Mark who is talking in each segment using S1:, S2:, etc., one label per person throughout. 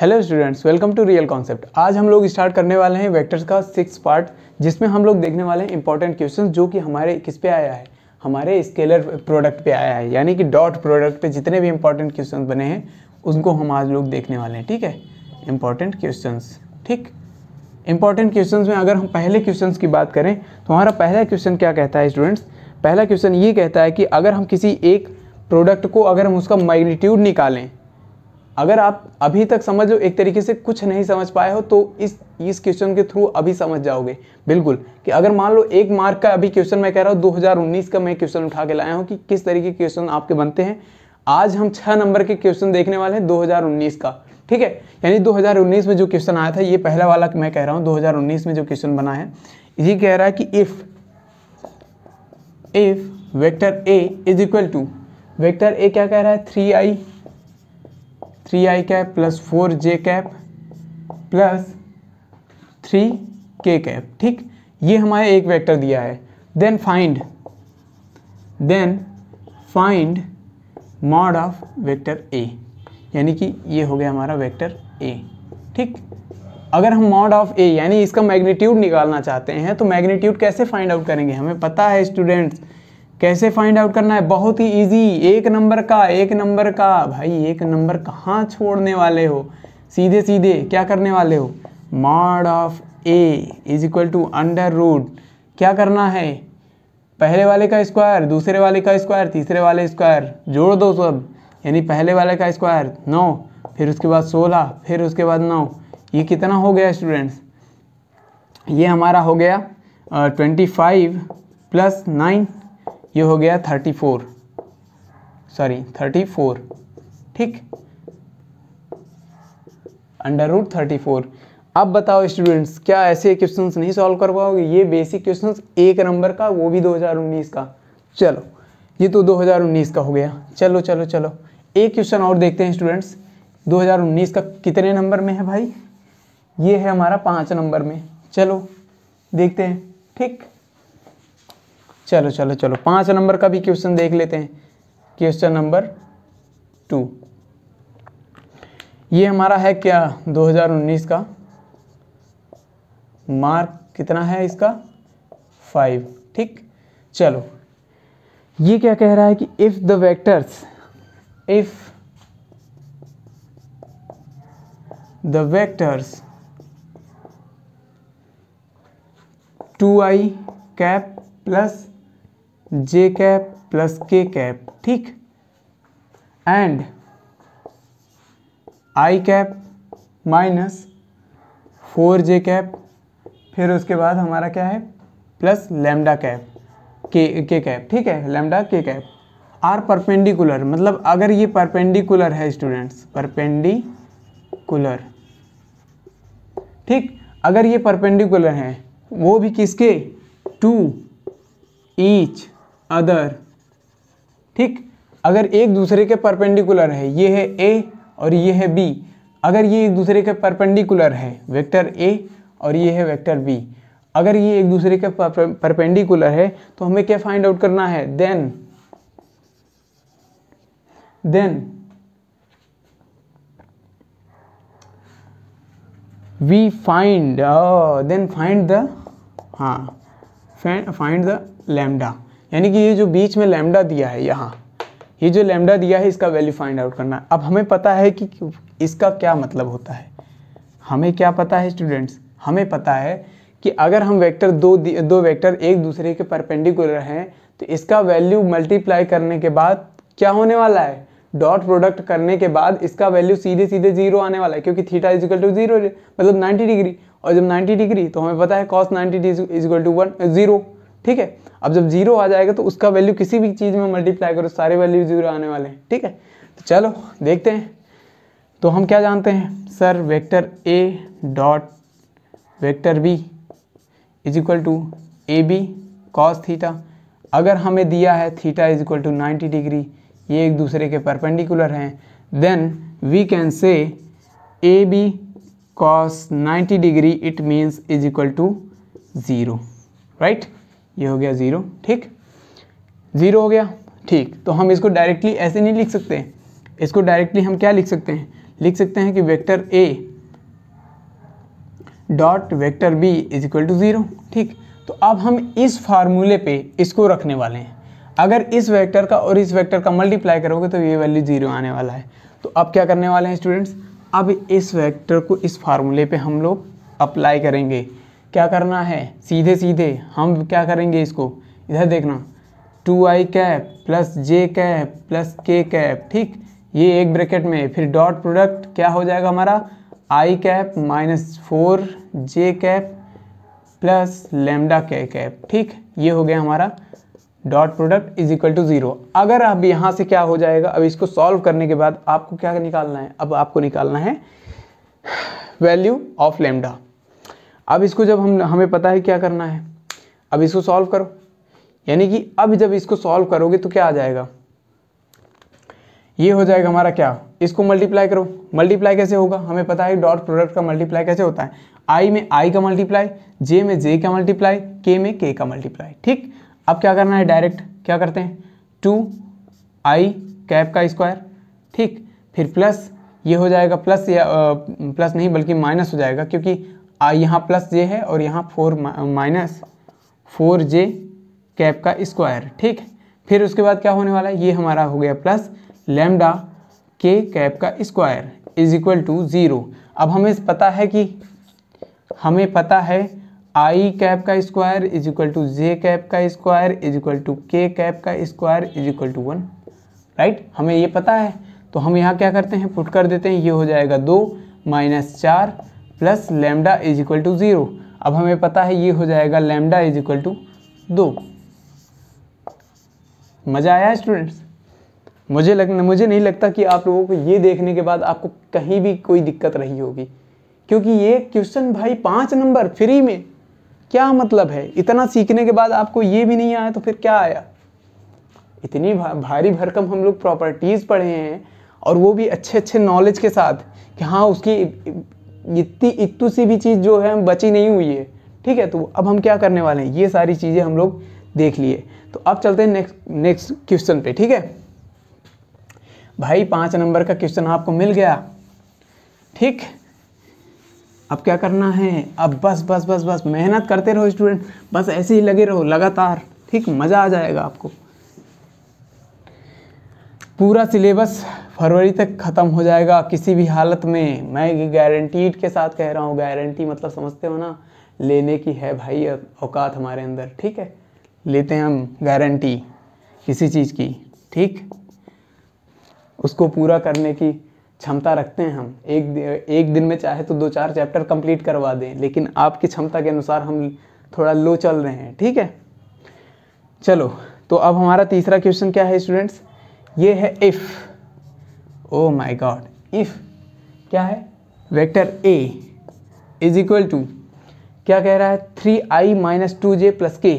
S1: hello students welcome to real concept आज हम लोग स्टार्ट करने वाले हैं वेक्टर्स का सिक्स पार्ट जिसमें हम लोग देखने वाले हैं इंपॉर्टेंट क्वेश्चन जो कि हमारे किस पे आया है हमारे स्केलर प्रोडक्ट पे आया है यानी कि डॉट प्रोडक्ट पे जितने भी इंपॉर्टेंट क्वेश्चन बने हैं उनको हम आज लोग देखने वाले हैं ठीक है इंपॉर्टेंट क्वेश्चन ठीक इंपॉर्टेंट क्वेश्चन में अगर हम पहले क्वेश्चन की बात करें तो हमारा पहला क्वेश्चन क्या कहता है स्टूडेंट्स पहला क्वेश्चन ये कहता है कि अगर हम किसी एक प्रोडक्ट को अगर हम उसका मैग्नीट्यूड निकालें अगर आप अभी तक समझ लो एक तरीके से कुछ नहीं समझ पाए हो तो इस इस क्वेश्चन के थ्रू अभी समझ जाओगे बिल्कुल कि अगर मान लो एक मार्क का अभी क्वेश्चन मैं कह रहा हूँ 2019 का मैं क्वेश्चन उठा के लाया हूँ कि किस तरीके के क्वेश्चन आपके बनते हैं आज हम छह नंबर के क्वेश्चन देखने वाले हैं दो का ठीक है यानी दो में जो क्वेश्चन आया था ये पहला वाला मैं कह रहा हूँ दो में जो क्वेश्चन बना है ये कह रहा है कि if if vector A is equal to vector A क्या कह रहा है three i three i cap plus four j cap plus three k cap ठीक ये हमारे एक वेक्टर दिया है then find then find mod of vector A यानी कि ये हो गया हमारा वेक्टर ए ठीक अगर हम मॉड ऑफ ए यानी इसका मैग्नीट्यूड निकालना चाहते हैं तो मैग्नीट्यूड कैसे फाइंड आउट करेंगे हमें पता है स्टूडेंट्स कैसे फाइंड आउट करना है बहुत ही इजी एक नंबर का एक नंबर का भाई एक नंबर कहाँ छोड़ने वाले हो सीधे सीधे क्या करने वाले हो mod of A is equal to under root क्या करना है पहले वाले का स्क्वायर दूसरे वाले का स्क्वायर तीसरे वाले स्क्वायर जोड़ दो सब यानी पहले वाले का स्क्वायर नौ फिर उसके बाद सोलह फिर उसके बाद नौ ये कितना हो गया स्टूडेंट्स ये हमारा हो गया ट्वेंटी फाइव प्लस नाइन ये हो गया thirty four sorry thirty four ठीक अंडर रूट थर्टी फोर अब बताओ स्टूडेंट्स क्या ऐसे क्वेश्चन नहीं सॉल्व कर पाओगे ये बेसिक क्वेश्चन एक नंबर का वो भी 2019 का चलो ये तो 2019 का हो गया चलो चलो चलो एक क्वेश्चन और देखते हैं स्टूडेंट्स 2019 का कितने नंबर में है भाई ये है हमारा पाँच नंबर में चलो देखते हैं ठीक चलो चलो चलो पांच नंबर का भी क्वेश्चन देख लेते हैं क्वेश्चन नंबर टू ये हमारा है क्या 2019 का मार्क कितना है इसका फाइव ठीक चलो ये क्या कह रहा है कि if the vectors if vectors two i cap plus j cap plus k cap ठीक and i cap minus four j cap फिर उसके बाद हमारा क्या है प्लस लेमडा कैप के के कैप ठीक है lambda k cap are perpendicular मतलब अगर ये परपेंडिकुलर है स्टूडेंट्स परपेंडिकुलर ठीक अगर ये परपेंडिकुलर है वो भी किसके टू ईच अदर ठीक अगर एक दूसरे के परपेंडिकुलर है ये है ए और ये है बी अगर ये एक दूसरे के परपेंडिकुलर है वेक्टर ए और ये है वेक्टर बी अगर ये एक दूसरे के परपेंडिकुलर है तो हमें क्या फाइंड आउट करना है then then we find then find the हाँ फाइंड द लैमडा यानी कि ये जो बीच में लेमडा दिया है यहाँ ये जो लेमडा दिया है इसका वैल्यू फाइंड आउट करना अब हमें पता है कि इसका क्या मतलब होता है हमें क्या पता है स्टूडेंट्स हमें पता है कि अगर हम वेक्टर दो दो वेक्टर एक दूसरे के परपेंडिकुलर हैं तो इसका वैल्यू मल्टीप्लाई करने के बाद क्या होने वाला है डॉट प्रोडक्ट करने के बाद इसका वैल्यू सीधे सीधे जीरो आने वाला है क्योंकि थीटा इजिकल टू जीरो मतलब 90 डिग्री और जब 90 डिग्री तो हमें पता है cos 90 is equal to one zero ठीक है अब जब जीरो आ जाएगा तो उसका वैल्यू किसी भी चीज़ में मल्टीप्लाई करो सारे वैल्यू जीरो आने वाले हैं ठीक है तो चलो देखते हैं तो हम क्या जानते हैं sir vector A dot vector B is equal to A B cos theta अगर हमें दिया है theta is equal to ninety degree ये एक दूसरे के परपेंडिकुलर हैं then we can say A B cos ninety degree it means is equal to zero right ये हो गया ज़ीरो ठीक ज़ीरो हो गया ठीक तो हम इसको डायरेक्टली ऐसे नहीं लिख सकते इसको डायरेक्टली हम क्या लिख सकते हैं लिख सकते हैं कि vector A dot vector B is equal to zero ठीक तो अब हम इस फार्मूले पे इसको रखने वाले हैं अगर इस वेक्टर का और इस वेक्टर का मल्टीप्लाई करोगे तो ये वैल्यू ज़ीरो आने वाला है तो अब क्या करने वाले हैं स्टूडेंट्स अब इस वेक्टर को इस फार्मूले पे हम लोग अप्लाई करेंगे क्या करना है सीधे सीधे हम क्या करेंगे इसको इधर देखना two i cap plus j cap plus k cap ठीक ये एक ब्रैकेट में फिर डॉट प्रोडक्ट क्या हो जाएगा हमारा i cap minus four j cap plus lambda k cap ठीक ये हो गया हमारा dot product is equal to zero अगर अब यहाँ से क्या हो जाएगा अब इसको सॉल्व करने के बाद आपको क्या निकालना है अब आपको निकालना है वैल्यू ऑफ लेमडा अब इसको जब हम हमें पता है क्या करना है अब इसको सॉल्व करो यानी कि अब जब इसको सॉल्व करोगे तो क्या आ जाएगा ये हो जाएगा हमारा क्या इसको मल्टीप्लाई करो मल्टीप्लाई कैसे होगा हमें पता है डॉट प्रोडक्ट का मल्टीप्लाई कैसे होता है आई में आई का मल्टीप्लाई जे में जे का मल्टीप्लाई के में के का मल्टीप्लाई ठीक अब क्या करना है डायरेक्ट क्या करते हैं टू आई कैप का स्क्वायर ठीक फिर प्लस ये हो जाएगा प्लस या आ, प्लस नहीं बल्कि माइनस हो जाएगा क्योंकि यहाँ प्लस जे है और यहाँ four minus four j cap का स्क्वायर ठीक फिर उसके बाद क्या होने वाला है ये हमारा हो गया प्लस लेमडा के कैप का square is equal to zero अब हमें पता है कि हमें पता है आई कैप का square is equal to j cap का square is equal to k cap का square is equal to one right हमें ये पता है तो हम यहाँ क्या करते हैं पुट कर देते हैं ये हो जाएगा दो माइनस चार plus lambda is equal to zero अब हमें पता है ये हो जाएगा लेमडा इज इक्वल टू दो मज़ा आया स्टूडेंट्स मुझे लग मुझे नहीं लगता कि आप लोगों को ये देखने के बाद आपको कहीं भी कोई दिक्कत रही होगी क्योंकि ये क्वेश्चन भाई पाँच नंबर फ्री में क्या मतलब है इतना सीखने के बाद आपको ये भी नहीं आया तो फिर क्या आया इतनी भा, भारी भरकम हम लोग प्रॉपर्टीज़ पढ़े हैं और वो भी अच्छे अच्छे नॉलेज के साथ कि हाँ उसकी इतनी इतु सी भी चीज़ जो है हम बची नहीं हुई है ठीक है तो अब हम क्या करने वाले हैं ये सारी चीज़ें हम लोग देख लिए तो अब चलते हैं नेक्स्ट नेक्स्ट क्वेश्चन पे ठीक है भाई पाँच नंबर का क्वेश्चन आपको मिल गया ठीक अब क्या करना है अब बस बस बस बस मेहनत करते रहो स्टूडेंट बस ऐसे ही लगे रहो लगातार ठीक मज़ा आ जाएगा आपको पूरा सिलेबस फरवरी तक ख़त्म हो जाएगा किसी भी हालत में मैं गारंटीड के साथ कह रहा हूँ गारंटी मतलब समझते हो ना लेने की है भाई औकात हमारे अंदर ठीक है लेते हैं हम गारंटी किसी चीज़ की ठीक उसको पूरा करने की क्षमता रखते हैं हम एक एक दिन में चाहे तो दो चार चैप्टर कंप्लीट करवा दें लेकिन आपकी क्षमता के अनुसार हम थोड़ा लो चल रहे हैं ठीक है चलो तो अब हमारा तीसरा क्वेश्चन क्या है स्टूडेंट्स ये है if oh my god if क्या है vector A is equal to क्या कह रहा है three i minus two j plus k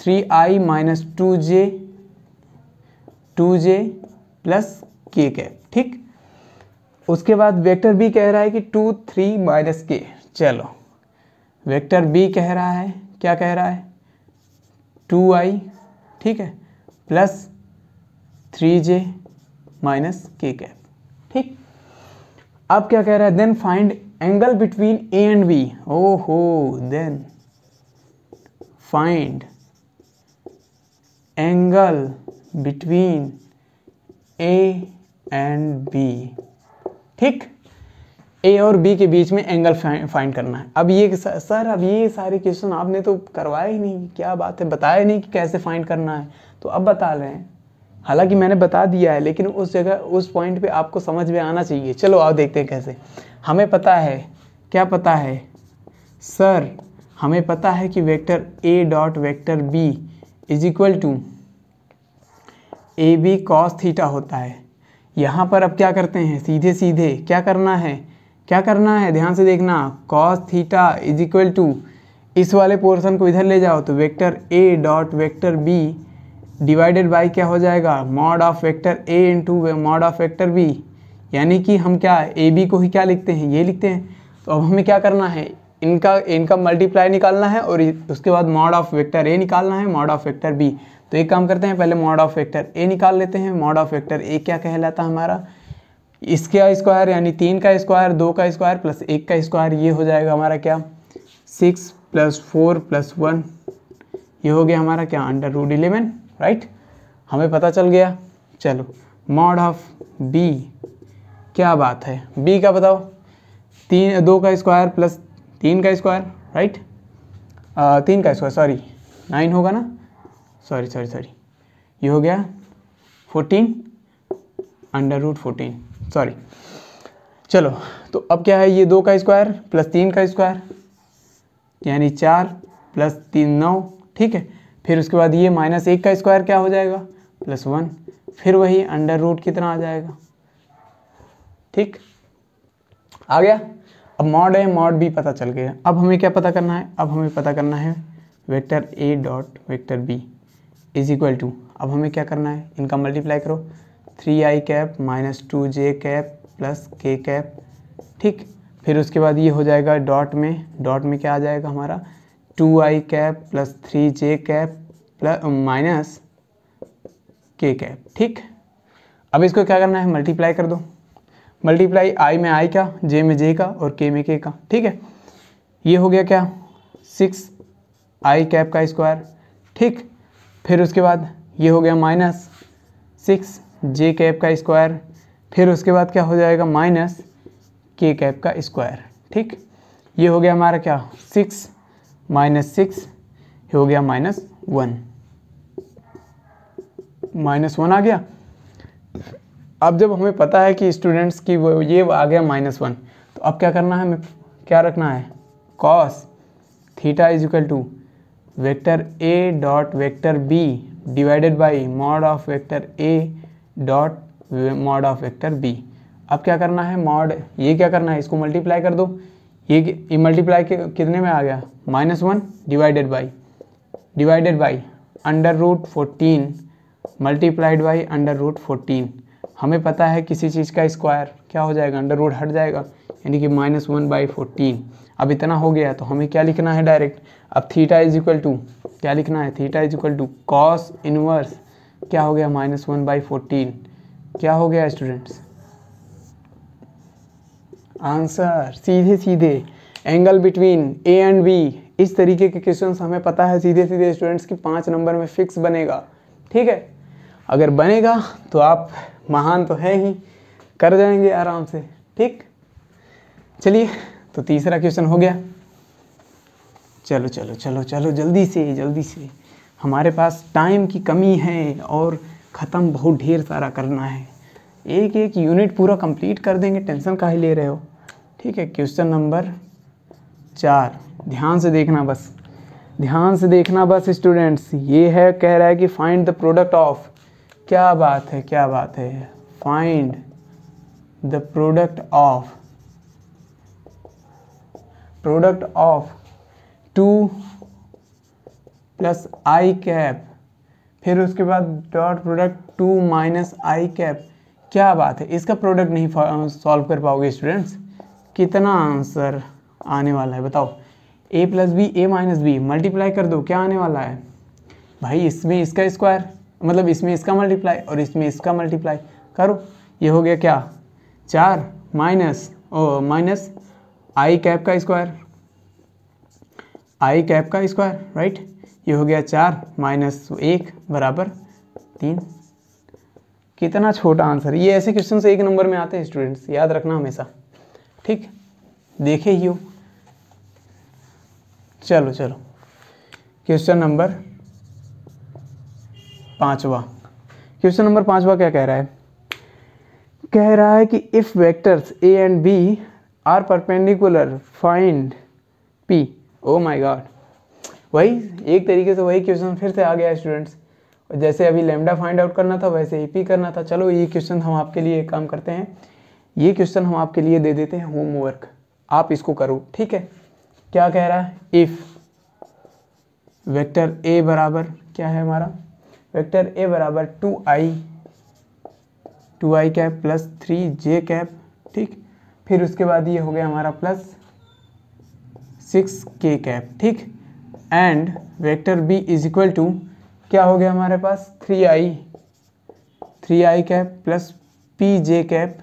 S1: three i minus two j two j plus k cap ठीक उसके बाद वेक्टर बी कह रहा है कि टू थ्री माइनस के चलो वेक्टर बी कह रहा है क्या कह रहा है टू आई ठीक है plus three j minus k cap ठीक अब क्या कह रहा है then find angle between A and B ओ हो then find angle between A and B ठीक ए और बी के बीच में एंगल फाइंड करना है अब ये सर अब ये सारे क्वेश्चन आपने तो करवाया ही नहीं क्या बात है बताया नहीं कि कैसे फाइंड करना है तो अब बता रहे हैं हालांकि मैंने बता दिया है लेकिन उस जगह उस पॉइंट पे आपको समझ में आना चाहिए चलो आओ देखते हैं कैसे हमें पता है क्या पता है सर हमें पता है कि vector A dot vector B is equal to A B cos theta होता है यहाँ पर अब क्या करते हैं सीधे सीधे क्या करना है क्या करना है ध्यान से देखना cos theta is equal to इस वाले पोर्शन को इधर ले जाओ तो vector A dot vector B divided by क्या हो जाएगा mod of vector A into mod of vector B यानी कि हम क्या ए बी को ही क्या लिखते हैं ये लिखते हैं तो अब हमें क्या करना है इनका इनका मल्टीप्लाई निकालना है और उसके बाद मॉड ऑफ वेक्टर ए निकालना है मॉड ऑफ वेक्टर बी तो एक काम करते हैं पहले मॉड ऑफ वेक्टर ए निकाल लेते हैं मॉड ऑफ वेक्टर ए क्या कहलाता है हमारा इसके स्क्वायर यानी तीन का स्क्वायर दो का स्क्वायर प्लस एक का स्क्वायर ये हो जाएगा हमारा क्या six plus four plus one ये हो गया हमारा क्या अंडर रूड इलेवन राइट हमें पता चल गया चलो मॉड ऑफ बी क्या बात है बी का बताओ तीन दो का स्क्वायर प्लस तीन का स्क्वायर राइट आ, तीन का स्क्वायर सॉरी नाइन होगा ना सॉरी सॉरी सॉरी ये हो गया fourteen under root fourteen sorry चलो तो अब क्या है ये दो का स्क्वायर प्लस तीन का स्क्वायर यानी चार प्लस तीन नौ ठीक है फिर उसके बाद ये माइनस एक का स्क्वायर क्या हो जाएगा प्लस वन फिर वही अंडर रूट कितना आ जाएगा ठीक आ गया अब मॉड ए मॉड बी पता चल गया अब हमें क्या पता करना है अब हमें पता करना है vector A dot vector B is equal to अब हमें क्या करना है इनका मल्टीप्लाई करो three i cap minus two j cap plus k cap ठीक फिर उसके बाद ये हो जाएगा डॉट में डॉट में क्या आ जाएगा हमारा two i cap plus three j cap plus minus k cap ठीक अब इसको क्या करना है मल्टीप्लाई कर दो मल्टीप्लाई आई में आई का जे में जे का और के में के का ठीक है ये हो गया क्या सिक्स आई कैप का स्क्वायर ठीक फिर उसके बाद ये हो गया माइनस सिक्स जे कैप का स्क्वायर फिर उसके बाद क्या हो जाएगा माइनस के कैप का स्क्वायर ठीक ये हो गया हमारा क्या सिक्स माइनस सिक्स हो गया माइनस वन माइनस वन आ गया अब जब हमें पता है कि स्टूडेंट्स की वो ये आ गया माइनस वन तो अब क्या करना है हमें क्या रखना है cos theta is equal to vector A dot vector B divided by mod of vector A dot mod of vector B अब क्या करना है मॉड ये क्या करना है इसको मल्टीप्लाई कर दो ये मल्टीप्लाई के कितने में आ गया minus one divided by divided by under root fourteen multiplied by under root fourteen हमें पता है किसी चीज़ का स्क्वायर क्या हो जाएगा अंडर रूट हट जाएगा यानी कि माइनस वन बाई फोर्टीन अब इतना हो गया तो हमें क्या लिखना है डायरेक्ट अब थीटा इज इक्वल टू क्या लिखना है theta is equal to cos inverse क्या हो गया माइनस वन बाई फोर्टीन क्या हो गया स्टूडेंट्स आंसर सीधे सीधे angle between A and B इस तरीके के क्वेश्चन हमें पता है सीधे सीधे स्टूडेंट्स की पाँच नंबर में फिक्स बनेगा ठीक है अगर बनेगा तो आप महान तो है ही कर जाएंगे आराम से ठीक चलिए तो तीसरा क्वेश्चन हो गया चलो चलो चलो चलो जल्दी से जल्दी से हमारे पास टाइम की कमी है और ख़त्म बहुत ढेर सारा करना है एक एक यूनिट पूरा कंप्लीट कर देंगे टेंशन का ही ले रहे हो ठीक है क्वेश्चन नंबर चार ध्यान से देखना बस ध्यान से देखना बस स्टूडेंट्स ये है कह रहा है कि फाइंड द प्रोडक्ट ऑफ क्या बात है क्या बात है find the product of product of two plus i cap फिर उसके बाद dot product two minus i cap क्या बात है इसका प्रोडक्ट नहीं सॉल्व कर पाओगे स्टूडेंट्स कितना आंसर आने वाला है बताओ A plus B A minus B multiply कर दो क्या आने वाला है भाई इसमें इसका स्क्वायर मतलब इसमें इसका मल्टीप्लाई और इसमें इसका मल्टीप्लाई करो ये हो गया क्या चार minus O minus i cap का स्क्वायर आई कैप का स्क्वायर राइट ये हो गया चार माइनस एक बराबर तीन कितना छोटा आंसर ये ऐसे क्वेश्चन एक नंबर में आते हैं स्टूडेंट्स याद रखना हमेशा ठीक देखे ही हो चलो चलो क्वेश्चन नंबर पांचवा क्वेश्चन नंबर पांचवा क्या कह रहा है कह रहा है कि if vectors A and B are perpendicular find P oh my god वही एक तरीके से वही क्वेश्चन फिर से आ गया स्टूडेंट्स और जैसे अभी लेमडा फाइंड आउट करना था वैसे ए e करना था चलो ये क्वेश्चन हम आपके लिए एक काम करते हैं ये क्वेश्चन हम आपके लिए दे देते हैं होमवर्क आप इसको करो ठीक है क्या कह रहा है इफ़ वेक्टर ए बराबर क्या है हमारा वेक्टर ए बराबर two i two i cap plus three j cap ठीक फिर उसके बाद ये हो गया हमारा प्लस सिक्स के कैप ठीक and vector B is equal to क्या हो गया हमारे पास three i three i cap plus P j cap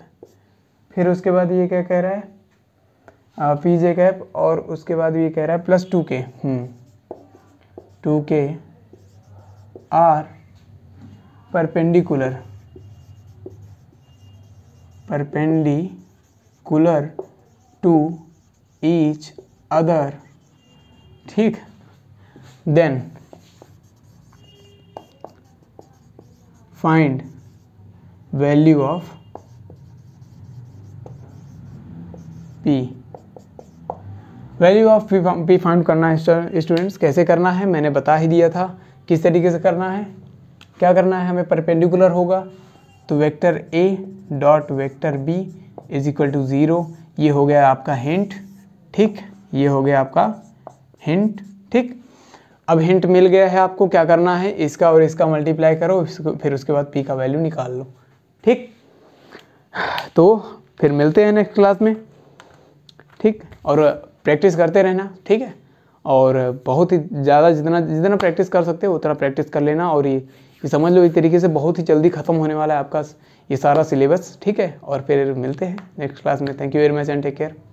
S1: फिर उसके बाद ये क्या कह रहा है पी जे कैप और उसके बाद ये कह रहा है plus two k two k are perpendicular perpendicular to each other ठीक then find value of p value of P find करना है स्टूडेंट्स कैसे करना है मैंने बता ही दिया था किस तरीके से करना है क्या करना है हमें परपेंडिकुलर होगा तो vector A dot vector B is equal to zero ये हो गया आपका हिंट ठीक ये हो गया आपका हिंट ठीक अब हिंट मिल गया है आपको क्या करना है इसका और इसका मल्टीप्लाई करो फिर उसके बाद पी का वैल्यू निकाल लो ठीक तो फिर मिलते हैं नेक्स्ट क्लास में ठीक और प्रैक्टिस करते रहना ठीक है और बहुत ही ज़्यादा जितना जितना प्रैक्टिस कर सकते हो उतना प्रैक्टिस कर लेना और ये ये समझ लो इस तरीके से बहुत ही जल्दी ख़त्म होने वाला है आपका ये सारा सिलेबस ठीक है और फिर मिलते हैं नेक्स्ट क्लास में thank you very much and take care